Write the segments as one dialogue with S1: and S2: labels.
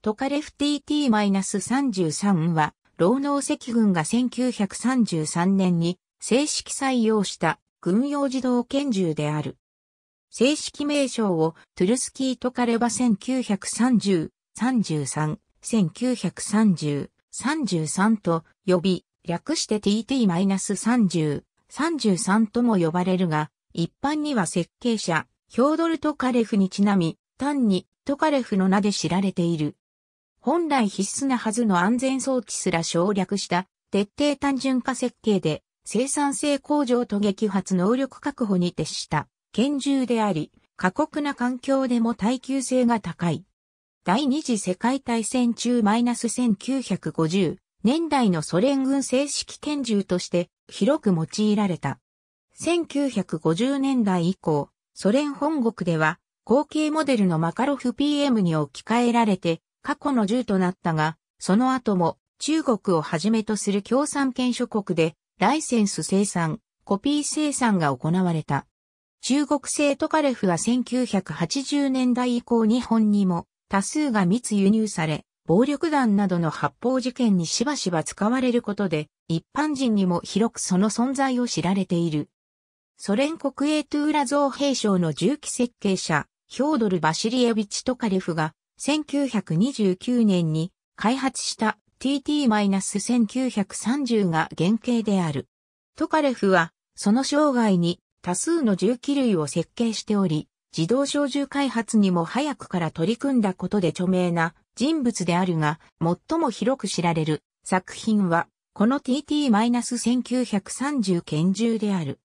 S1: トカレフ TT-33 は、労農赤軍が1933年に正式採用した軍用自動拳銃である。正式名称をトゥルスキートカレバ1930、33、1930、33と呼び、略して TT-30、33とも呼ばれるが、一般には設計者、ヒョードル・トカレフにちなみ、単にトカレフの名で知られている。本来必須なはずの安全装置すら省略した徹底単純化設計で生産性向上と激発能力確保に徹した拳銃であり、過酷な環境でも耐久性が高い。第二次世界大戦中 -1950 年代のソ連軍正式拳銃として広く用いられた。1950年代以降、ソ連本国では後継モデルのマカロフ PM に置き換えられて過去の10となったが、その後も中国をはじめとする共産権諸国でライセンス生産、コピー生産が行われた。中国製トカレフは1980年代以降日本にも多数が密輸入され、暴力団などの発砲事件にしばしば使われることで、一般人にも広くその存在を知られている。ソ連国営トゥーラ造兵省の銃器設計者、ヒョードル・バシリエビチ・トカレフが1929年に開発した TT-1930 が原型である。トカレフは、その生涯に多数の銃器類を設計しており、自動小銃開発にも早くから取り組んだことで著名な人物であるが、最も広く知られる作品は、この TT-1930 拳銃である。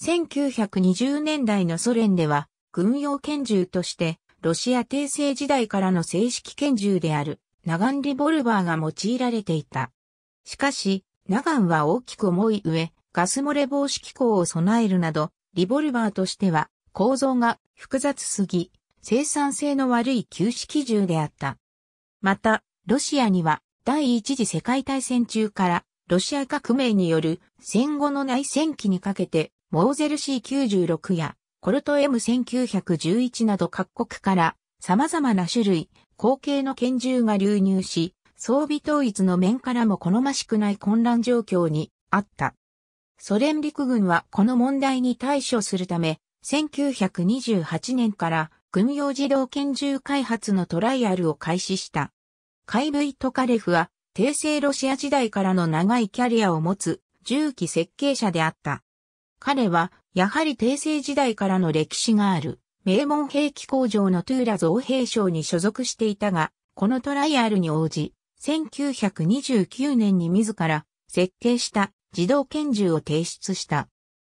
S1: 1920年代のソ連では、軍用拳銃としてロシア帝政時代からの正式拳銃である、ナガンリボルバーが用いられていた。しかし、ナガンは大きく重い上、ガス漏れ防止機構を備えるなど、リボルバーとしては構造が複雑すぎ、生産性の悪い旧式銃であった。また、ロシアには第一次世界大戦中からロシア革命による戦後の内戦期にかけてモーゼル C96 やコルト M1911 など各国から様々な種類、後継の拳銃が流入し、装備統一の面からも好ましくない混乱状況にあった。ソ連陸軍はこの問題に対処するため、1928年から軍用自動拳銃開発のトライアルを開始した。カイブイトカレフは、帝政ロシア時代からの長いキャリアを持つ銃器設計者であった。彼はやはり帝政時代からの歴史がある、名門兵器工場のトゥーラ造兵廠に所属していたが、このトライアルに応じ、1929年に自ら設計した自動拳銃を提出した。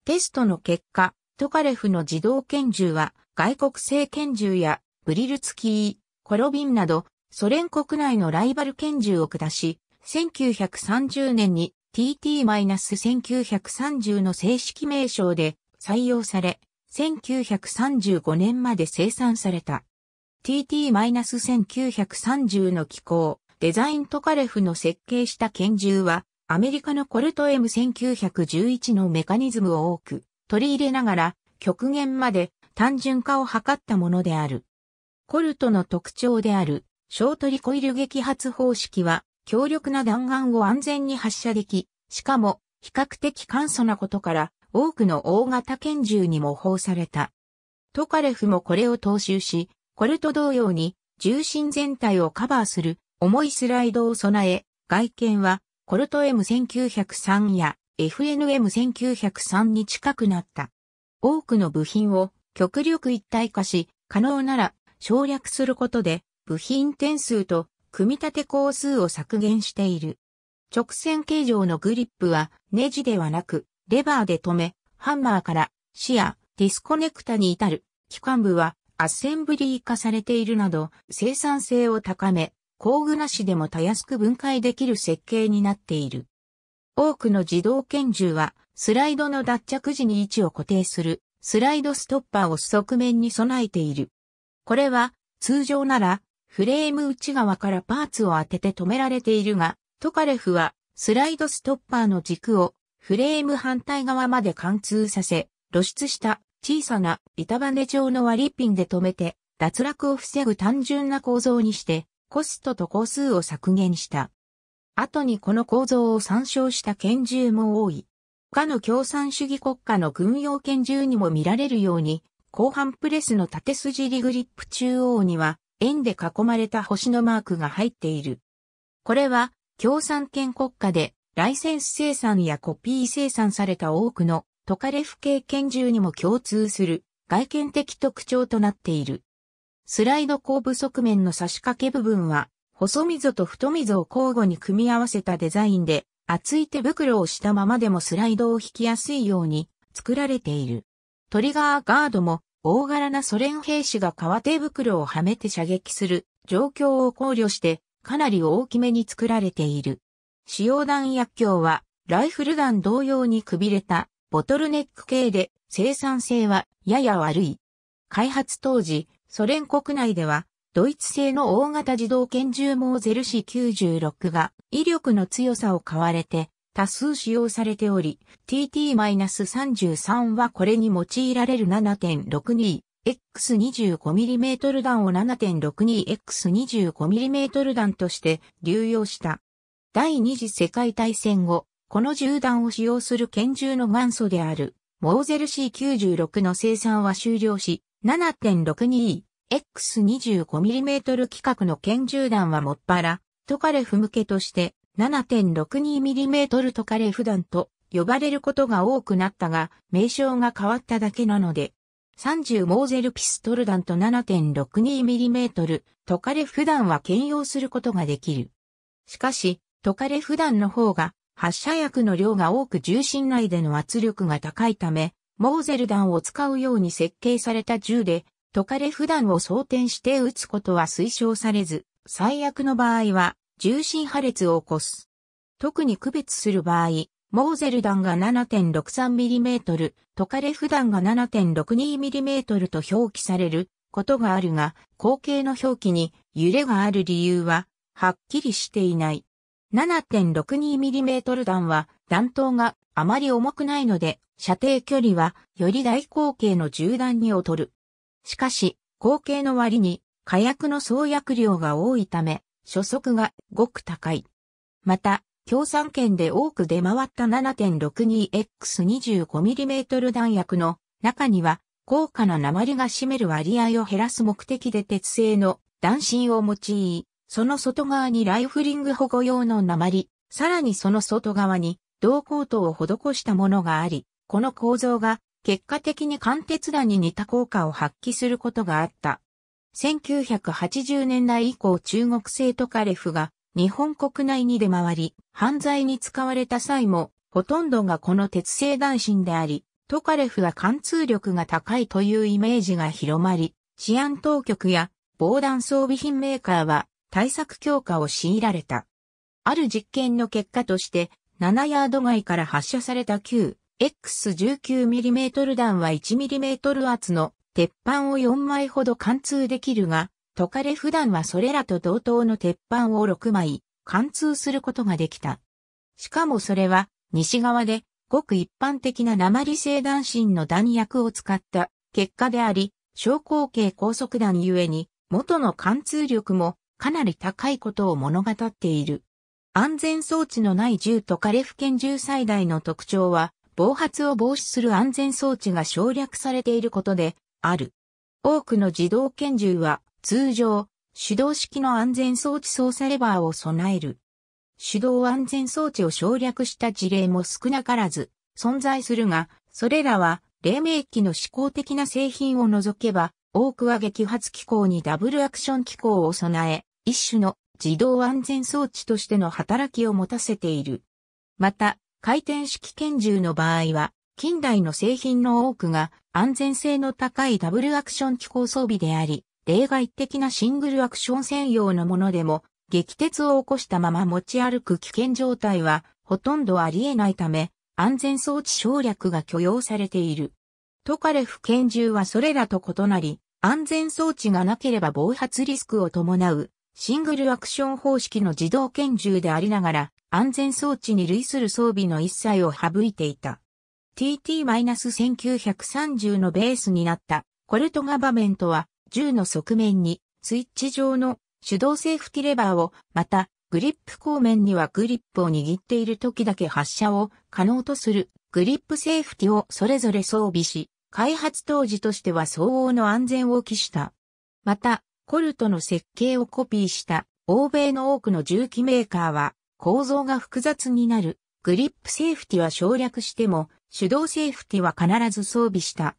S1: テストの結果、トカレフの自動拳銃は外国製拳銃やブリルツキー、コロビンなどソ連国内のライバル拳銃を下し、1930年に TT-1930 の正式名称で採用され、1935年まで生産された。TT-1930 の機構、デザイントカレフの設計した拳銃は、アメリカのコルト M1911 のメカニズムを多く取り入れながら極限まで単純化を図ったものである。コルトの特徴であるショートリコイル撃発方式は強力な弾丸を安全に発射でき、しかも、比較的簡素なことから、多くの大型拳銃に模倣された。トカレフもこれを踏襲し、これと同様に、重心全体をカバーする重いスライドを備え、外見はコルト M1903 や FNM1903 に近くなった。多くの部品を極力一体化し、可能なら省略することで部品点数と組み立て工数を削減している。直線形状のグリップはネジではなくレバーで止め、ハンマーから視野、ディスコネクタに至る機関部はアッセンブリー化されているなど生産性を高め、工具なしでもたやすく分解できる設計になっている。多くの自動拳銃はスライドの脱着時に位置を固定するスライドストッパーを側面に備えている。これは通常ならフレーム内側からパーツを当てて止められているが、トカレフはスライドストッパーの軸をフレーム反対側まで貫通させ、露出した小さな板バネ状の割りピンで止めて、脱落を防ぐ単純な構造にして、コストと個数を削減した。後にこの構造を参照した拳銃も多い。他の共産主義国家の軍用拳銃にも見られるように、後半プレスの縦筋リグリップ中央には、円で囲まれた星のマークが入っている。これは共産圏国家でライセンス生産やコピー生産された多くのトカレフ系拳銃にも共通する外見的特徴となっている。スライド後部側面の差し掛け部分は細溝と太溝を交互に組み合わせたデザインで厚い手袋をしたままでもスライドを引きやすいように作られている。トリガーガードも大柄なソ連兵士が革手袋をはめて射撃する状況を考慮してかなり大きめに作られている。使用弾薬卿はライフルガン同様にくびれたボトルネック系で生産性はやや悪い。開発当時、ソ連国内ではドイツ製の大型自動拳銃モーゼルシ96が威力の強さを買われて多数使用されており、TT-33 はこれに用いられる 7.62X25mm 弾を 7.62X25mm 弾として流用した。第二次世界大戦後、この銃弾を使用する拳銃の元祖である、モーゼル C96 の生産は終了し、7.62X25mm 規格の拳銃弾はもっぱら、トカレフ向けとして 7.62mm トカレフ弾と呼ばれることが多くなったが、名称が変わっただけなので、30モーゼルピストル弾と 7.62mm トカレフ弾は兼用することができる。しかし、トカレフ弾の方が発射薬の量が多く重心内での圧力が高いため、モーゼル弾を使うように設計された銃で、トカレフ弾を装填して撃つことは推奨されず、最悪の場合は重心破裂を起こす。特に区別する場合、モーゼル弾が 7.63mm、トカレフ弾が 7.62mm と表記されることがあるが、後継の表記に揺れがある理由は、はっきりしていない。7.62mm 弾は弾頭があまり重くないので、射程距離はより大口径の銃弾に劣る。しかし、口径の割に火薬の創薬量が多いため、初速がごく高い。また、共産圏で多く出回った 7.62X25mm 弾薬の中には高価な鉛が占める割合を減らす目的で鉄製の弾芯を用い、その外側にライフリング保護用の鉛、さらにその外側に銅コートを施したものがあり、この構造が結果的に貫鉄弾に似た効果を発揮することがあった。1980年代以降中国製トカレフが日本国内に出回り、犯罪に使われた際も、ほとんどがこの鉄製弾芯であり、トカレフは貫通力が高いというイメージが広まり、治安当局や防弾装備品メーカーは対策強化を強いられた。ある実験の結果として、7ヤード外から発射された 9X19mm 弾は 1mm 厚の鉄板を4枚ほど貫通できるが、トカレ普段はそれらと同等の鉄板を6枚貫通することができた。しかもそれは西側でごく一般的な鉛製弾芯の弾薬を使った結果であり、小口径高速弾ゆえに元の貫通力もかなり高いことを物語っている。安全装置のない銃トカレフ拳銃最大の特徴は、暴発を防止する安全装置が省略されていることで、ある。多くの自動拳銃は通常、手動式の安全装置操作レバーを備える。手動安全装置を省略した事例も少なからず存在するが、それらは黎明期の試行的な製品を除けば、多くは激発機構にダブルアクション機構を備え、一種の自動安全装置としての働きを持たせている。また、回転式拳銃の場合は、近代の製品の多くが安全性の高いダブルアクション機構装備であり、例外的なシングルアクション専用のものでも、激鉄を起こしたまま持ち歩く危険状態はほとんどあり得ないため、安全装置省略が許容されている。トカレフ拳銃はそれらと異なり、安全装置がなければ暴発リスクを伴うシングルアクション方式の自動拳銃でありながら、安全装置に類する装備の一切を省いていた。TT-1930 のベースになったコルトガバメントは銃の側面にスイッチ状の手動セーフティレバーを、またグリップ後面にはグリップを握っている時だけ発射を可能とするグリップセーフティをそれぞれ装備し、開発当時としては相応の安全を期した。また、コルトの設計をコピーした欧米の多くの重機メーカーは構造が複雑になるグリップセーフティは省略しても手動セーフティは必ず装備した。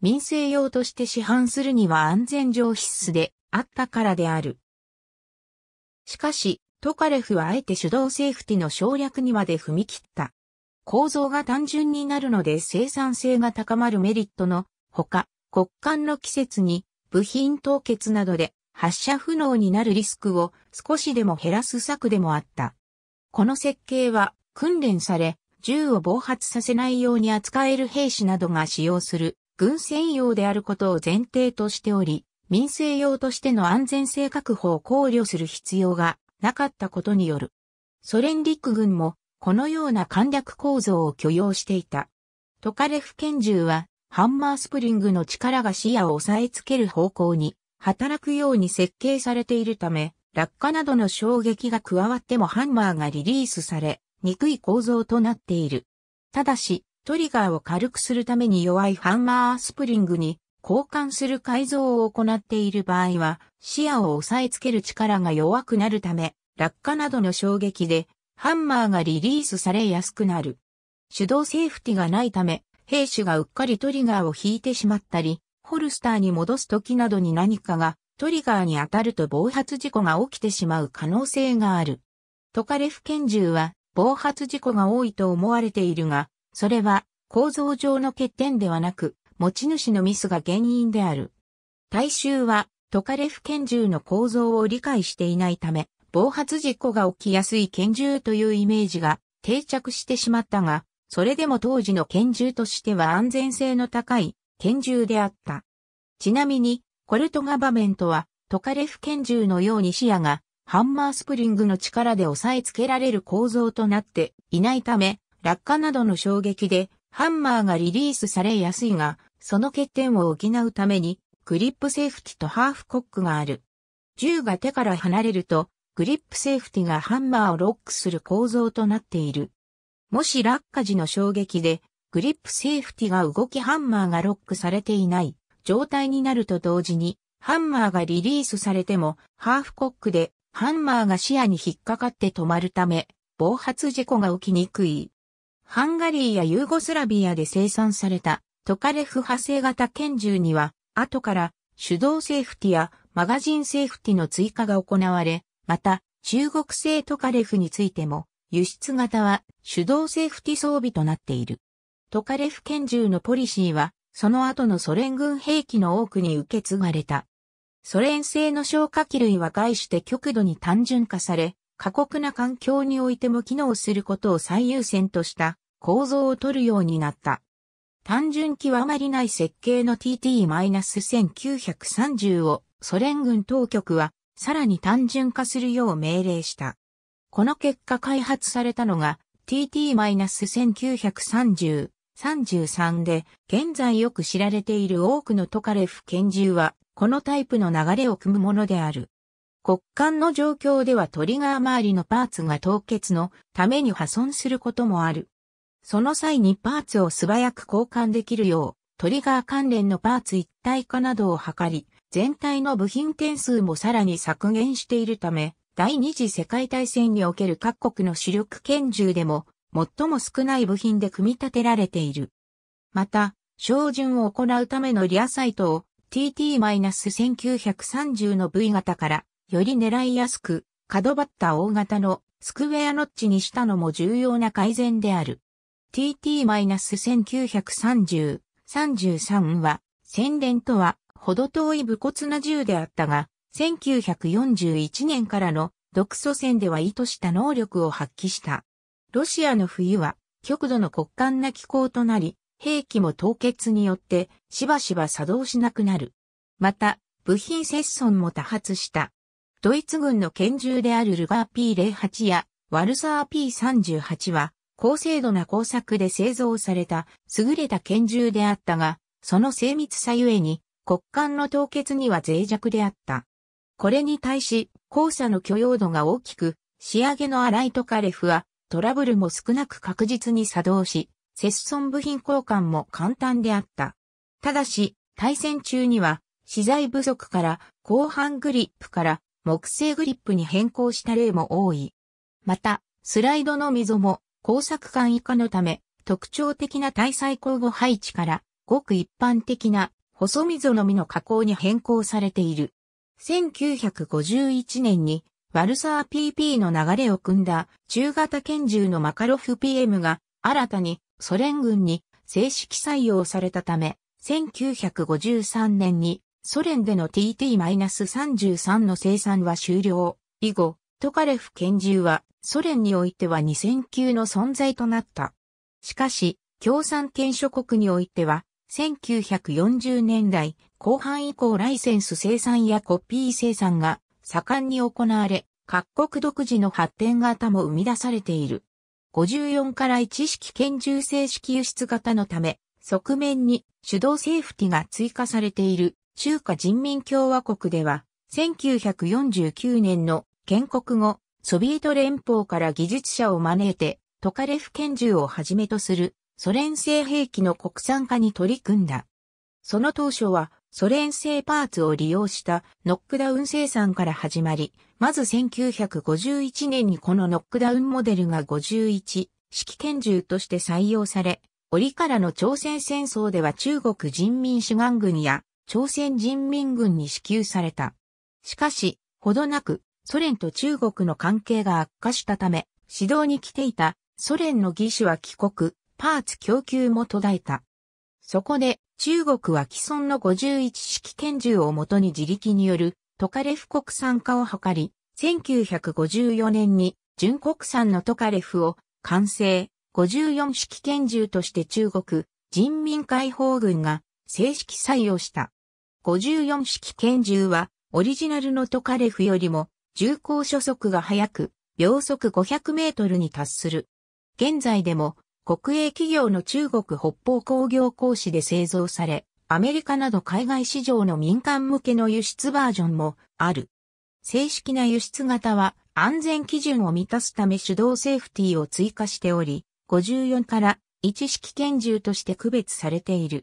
S1: 民生用として市販するには安全上必須であったからである。しかし、トカレフはあえて手動セーフティの省略にまで踏み切った。構造が単純になるので生産性が高まるメリットのほか、国間の季節に部品凍結などで発射不能になるリスクを少しでも減らす策でもあった。この設計は訓練され、銃を暴発させないように扱える兵士などが使用する軍専用であることを前提としており、民生用としての安全性確保を考慮する必要がなかったことによる。ソ連陸軍もこのような簡略構造を許容していた。トカレフ拳銃はハンマースプリングの力が視野を押さえつける方向に働くように設計されているため、落下などの衝撃が加わってもハンマーがリリースされ、にくい構造となっている。ただし、トリガーを軽くするために弱いハンマースプリングに交換する改造を行っている場合は、視野を押さえつける力が弱くなるため、落下などの衝撃で、ハンマーがリリースされやすくなる。手動セーフティがないため、兵士がうっかりトリガーを引いてしまったり、ホルスターに戻す時などに何かがトリガーに当たると暴発事故が起きてしまう可能性がある。トカレフ拳銃は暴発事故が多いと思われているが、それは構造上の欠点ではなく、持ち主のミスが原因である。大衆はトカレフ拳銃の構造を理解していないため、暴発事故が起きやすい拳銃というイメージが定着してしまったが、それでも当時の拳銃としては安全性の高い拳銃であった。ちなみに、コルトガバメントはトカレフ拳銃のように視野がハンマースプリングの力で押さえつけられる構造となっていないため、落下などの衝撃でハンマーがリリースされやすいが、その欠点を補うために、グリップセーフティとハーフコックがある。銃が手から離れると、グリップセーフティがハンマーをロックする構造となっている。もし落下時の衝撃で、グリップセーフティが動きハンマーがロックされていない状態になると同時に、ハンマーがリリースされても、ハーフコックでハンマーが視野に引っかかって止まるため、暴発事故が起きにくい。ハンガリーやユーゴスラビアで生産されたトカレフ派生型拳銃には、後から手動セーフティやマガジンセーフティの追加が行われ、また中国製トカレフについても輸出型は手動セーフティ装備となっている。トカレフ拳銃のポリシーは、その後のソ連軍兵器の多くに受け継がれた。ソ連製の消火器類は外して極度に単純化され、過酷な環境においても機能することを最優先とした構造を取るようになった。単純極まりない設計の TT-1930 をソ連軍当局はさらに単純化するよう命令した。この結果開発されたのが TT-1930、33で現在よく知られている多くのトカレフ拳銃はこのタイプの流れを組むものである。骨幹の状況ではトリガー周りのパーツが凍結のために破損することもある。その際にパーツを素早く交換できるよう、トリガー関連のパーツ一体化などを図り、全体の部品点数もさらに削減しているため、第二次世界大戦における各国の主力拳銃でも、最も少ない部品で組み立てられている。また、照準を行うためのリアサイトを TT-1930 の V 型から、より狙いやすく、角バッタ大型のスクウェアノッチにしたのも重要な改善である。TT-1930、33は、宣伝とは、ほど遠い武骨な銃であったが、1941年からの独祖戦では意図した能力を発揮した。ロシアの冬は、極度の極寒な気候となり、兵器も凍結によってしばしば作動しなくなる。また、部品切損も多発した。ドイツ軍の拳銃であるルガー P08 やワルザー P38 は高精度な工作で製造された優れた拳銃であったが、その精密さゆえに骨幹の凍結には脆弱であった。これに対し、交差の許容度が大きく、仕上げのアライトカレフはトラブルも少なく確実に作動し、接損部品交換も簡単であった。ただし、対戦中には、資材不足から後半グリップから木製グリップに変更した例も多い。また、スライドの溝も工作感以下のため、特徴的な対災交互配置からごく一般的な細溝のみの加工に変更されている。1951年にワルサー PP の流れを組んだ中型拳銃のマカロフ PM が新たにソ連軍に正式採用されたため、1953年にソ連での TT-33 の生産は終了。以後、トカレフ拳銃はソ連においては2000級の存在となった。しかし、共産権諸国においては、1940年代後半以降ライセンス生産やコピー生産が盛んに行われ、各国独自の発展型も生み出されている。54から1式拳銃正式輸出型のため、側面に手動セーフティが追加されている中華人民共和国では、1949年の建国後、ソビエト連邦から技術者を招いて、トカレフ拳銃をはじめとするソ連製兵器の国産化に取り組んだ。その当初はソ連製パーツを利用したノックダウン生産から始まり、まず1951年にこのノックダウンモデルが51式拳銃として採用され、折からの朝鮮戦争では中国人民志願軍や朝鮮人民軍に支給された。しかし、ほどなくソ連と中国の関係が悪化したため、指導に来ていたソ連の技師は帰国、パーツ供給も途絶えた。そこで、中国は既存の51式拳銃をもとに自力による、トカレフ国産化を図り、1954年に、純国産のトカレフを、完成、54式拳銃として中国、人民解放軍が、正式採用した。54式拳銃は、オリジナルのトカレフよりも、銃厚。初速が速く、秒速500メートルに達する。現在でも、国営企業の中国北方工業講師で製造され、アメリカなど海外市場の民間向けの輸出バージョンもある。正式な輸出型は安全基準を満たすため手動セーフティーを追加しており、54から1式拳銃として区別されている。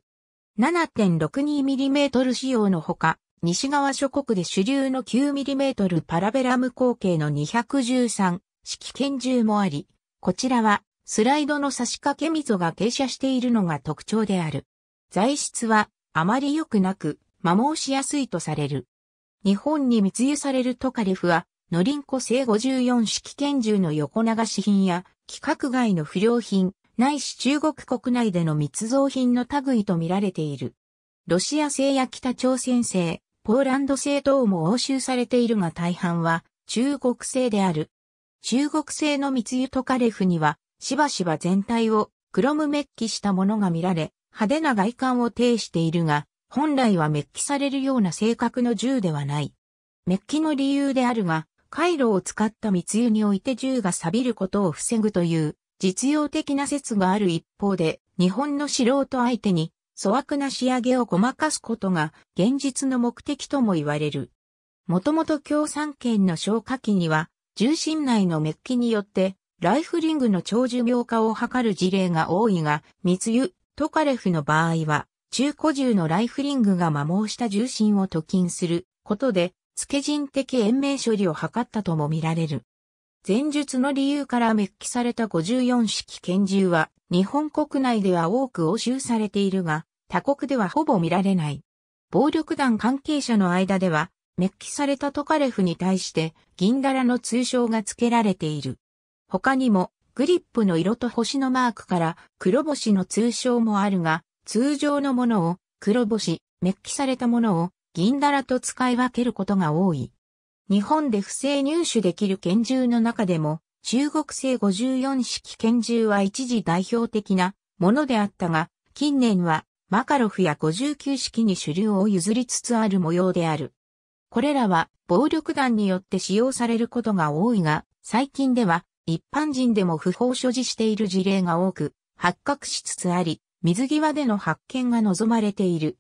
S1: 7.62mm 仕様のほか、西側諸国で主流の 9mm パラベラム口径の213式拳銃もあり、こちらはスライドの差し掛け溝が傾斜しているのが特徴である。材質はあまり良くなく、摩耗しやすいとされる。日本に密輸されるトカレフは、ノリンコ製54式拳銃の横流し品や、規格外の不良品、ないし中国国内での密造品の類と見られている。ロシア製や北朝鮮製、ポーランド製等も押収されているが大半は中国製である。中国製の密輸トカレフにはしばしば全体を黒無メッキしたものが見られ、派手な外観を呈しているが、本来はメッキされるような性格の銃ではない。メッキの理由であるが、回路を使った密輸において銃が錆びることを防ぐという実用的な説がある一方で、日本の素人相手に粗悪な仕上げをごまかすことが現実の目的とも言われる。もともと共産圏の消火器には、重心内のメッキによってライフリングの長寿命化を図る事例が多いが、密輸、トカレフの場合は、中古銃のライフリングが摩耗した重心を除金することで、付け人的延命処理を図ったとも見られる。前述の理由からメッキされた54式拳銃は、日本国内では多く押収されているが、他国ではほぼ見られない。暴力団関係者の間では、メッキされたトカレフに対して、銀だらの通称が付けられている。他にも、グリップの色と星のマークから黒星の通称もあるが、通常のものを黒星、メッキされたものを銀だらと使い分けることが多い。日本で不正入手できる拳銃の中でも、中国製54式拳銃は一時代表的なものであったが、近年はマカロフや59式に主流を譲りつつある模様である。これらは暴力団によって使用されることが多いが、最近では一般人でも不法所持している事例が多く、発覚しつつあり、水際での発見が望まれている。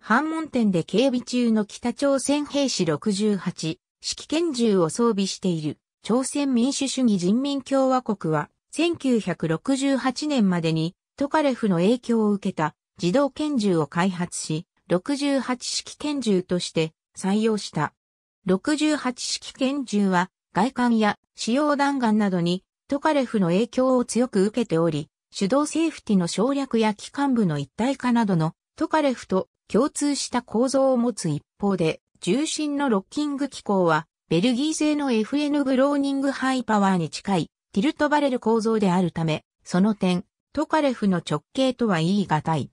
S1: 反問店で警備中の北朝鮮兵士68、式拳銃を装備している朝鮮民主主義人民共和国は、1968年までにトカレフの影響を受けた自動拳銃を開発し、68式拳銃として採用した。68式拳銃は外観や使用弾丸などにトカレフの影響を強く受けており、手動セーフティの省略や機関部の一体化などのトカレフと共通した構造を持つ一方で、重心のロッキング機構は、ベルギー製の FN ブローニングハイパワーに近いティルトバレル構造であるため、その点、トカレフの直径とは言い難い。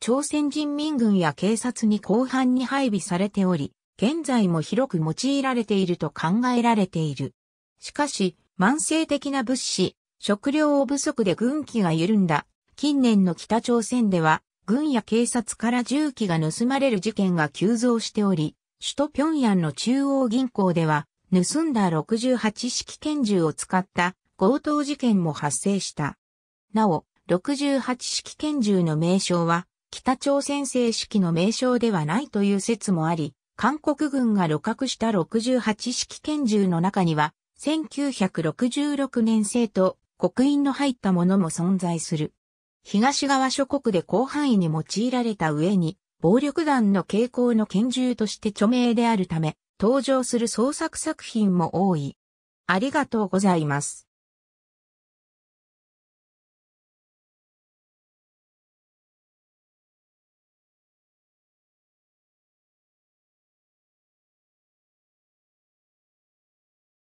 S1: 朝鮮人民軍や警察に広範に配備されており、現在も広く用いられていると考えられている。しかし、慢性的な物資、食料不足で軍機が緩んだ。近年の北朝鮮では、軍や警察から銃器が盗まれる事件が急増しており、首都平壌の中央銀行では、盗んだ68式拳銃を使った強盗事件も発生した。なお、68式拳銃の名称は、北朝鮮正式の名称ではないという説もあり、韓国軍が露獲した68式拳銃の中には、1966年製と刻印の入ったものも存在する。東側諸国で広範囲に用いられた上に、暴力団の傾向の拳銃として著名であるため、登場する創作作品も多い。ありがとうございます。